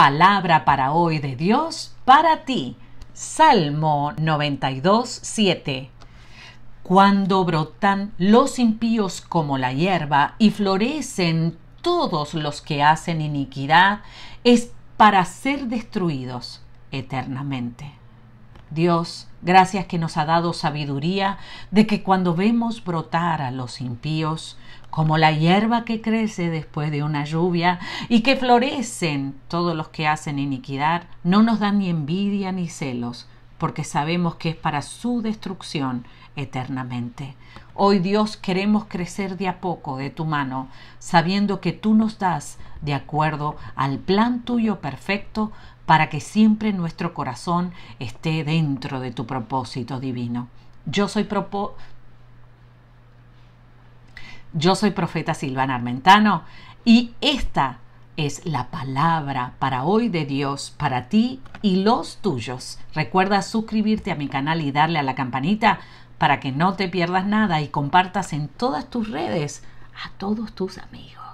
Palabra para hoy de Dios para ti. Salmo 92, 7. Cuando brotan los impíos como la hierba y florecen todos los que hacen iniquidad, es para ser destruidos eternamente. Dios, gracias que nos ha dado sabiduría de que cuando vemos brotar a los impíos, como la hierba que crece después de una lluvia y que florecen todos los que hacen iniquidad, no nos dan ni envidia ni celos, porque sabemos que es para su destrucción eternamente. Hoy Dios queremos crecer de a poco de tu mano, sabiendo que tú nos das de acuerdo al plan tuyo perfecto para que siempre nuestro corazón esté dentro de tu propósito divino. Yo soy propo Yo soy profeta Silvana Armentano y esta es la palabra para hoy de Dios, para ti y los tuyos. Recuerda suscribirte a mi canal y darle a la campanita para que no te pierdas nada y compartas en todas tus redes a todos tus amigos.